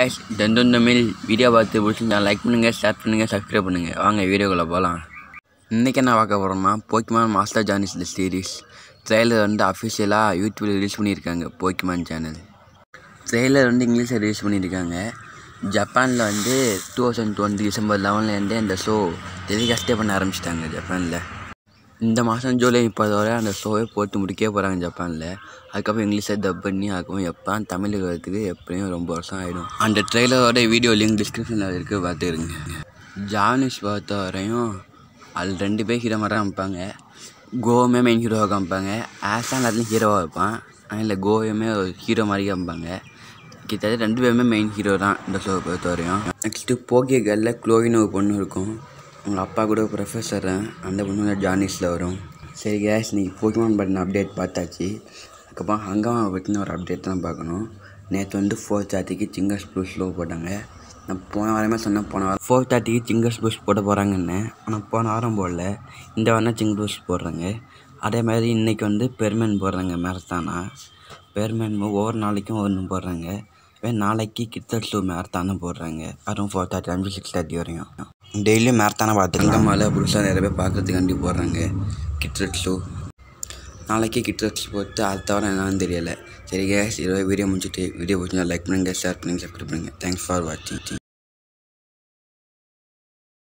guys தெந்தம் Tamil video பார்த்து பிடிச்சிருந்தா like பண்ணுங்கள் ஷேர் பண்ணுங்கள் சப்ஸ்கிரைப் பண்ணுங்கள் வாங்க வீடியோக்குள்ளே போகலாம் இன்றைக்கி என்ன பார்க்க போகிறோம்னா போக்கிமான் மாஸ்டர் ஜானிஸ் இந்த சீரீஸ் ட்ரெய்லர் வந்து அஃபிஷியலாக யூடியூப்பில் ரிலீஸ் பண்ணியிருக்காங்க போக்கிமான் சேனல் ட்ரெய்லர் வந்து இங்கிலீஷில் ரிலீஸ் பண்ணியிருக்காங்க ஜப்பானில் வந்து டூ தௌசண்ட் டுவெண்ட்டி டிசம்பர் லெவனில் இருந்தே அந்த ஷோ டெலிகாஸ்டே பண்ண ஆரம்பிச்சிட்டாங்க ஜப்பானில் இந்த மாதம் ஜூலை வரை அந்த ஷோவை போட்டு முடிக்க போகிறாங்க ஜப்பானில் அதுக்கப்புறம் இங்கிலீஷை டப் பண்ணி அதுக்கப்புறம் எப்போ தமிழுக்கு வரதுக்கு எப்படியும் ரொம்ப வருஷம் ஆகிடும் அந்த ட்ரெய்லரோட வீடியோ லிங்க் டிஸ்கிரிப்ஷனில் இருக்குது பார்த்துருங்க ஜானிஷ் பார்த்த வரையும் அதில் ரெண்டு பேர் ஹீரோ மாதிரி தான் அமைப்பாங்க கோவுமே மெயின் ஹீரோவாக காமிப்பாங்க ஆசான் அதுலேயும் ஹீரோவாக இருப்பான் இல்லை கோவையுமே ஒரு ஹீரோ மாதிரி காமிப்பாங்க கிட்டத்தட்ட ரெண்டு பேருமே மெயின் ஹீரோ தான் இந்த ஷோவை பொறுத்த வரையும் நெக்ஸ்ட்டு போக்கிய கேர்ளில் க்ளோயின்னு ஒரு பொண்ணு இருக்கும் உங்கள் அப்பா கூட ப்ரொஃபஸர் அந்த பொண்ணு ஜானிஸில் வரும் சரி கேஸ் இன்றைக்கி போக்கிமான் பட்டின அப்டேட் பார்த்தாச்சு அதுக்கப்புறம் ஹங்காமா பற்றின ஒரு அப்டேட் தான் பார்க்கணும் நேற்று வந்து ஃபோர் தேர்ட்டிக்கு சிங்கர்ஸ் ப்ளூஸ் ஸ்லோ போட்டாங்க நான் போன வாரமே சொன்னேன் போன வாரம் ஃபோர் தேர்ட்டிக்கு சிங்கர்ஸ் பூஸ்ட் போட போகிறாங்கன்னு ஆனால் போன வாரம் போடல இந்த வாரம் சிங்கர் பூஸ்ட் போடுறாங்க அதே மாதிரி இன்றைக்கி வந்து பெர்மன் போடுறாங்க மேரத்தானா பெர்மன் ஒவ்வொரு நாளைக்கும் ஒன்று போடுறாங்க நாளைக்கு கித்தர் ஸ்லூ மேரத்தானும் போடுறாங்க அதுவும் ஃபோர் தேர்ட்டி அஞ்சு சிக்ஸ் தேர்ட்டி வரையும் டெய்லியும் மேரத்தானாக பார்த்துக்கலாம் மேலே புதுசாக நிறைய பேர் பார்க்குறதுக்காண்டி போடுறாங்க கிட்ரெட் ஷோ நாளைக்கு கிட்ரெட் ஷோ போட்டு அது தவிர என்னான்னு தெரியலை சரி கேஸ் இரவு வீடியோ முடிச்சுட்டு வீடியோ பிடிச்சா லைக் பண்ணுங்கள் ஷேர் பண்ணுங்கள் சப்ஸ்கிரைப் பண்ணுங்கள் தேங்க்ஸ் ஃபார் வாட்சிங்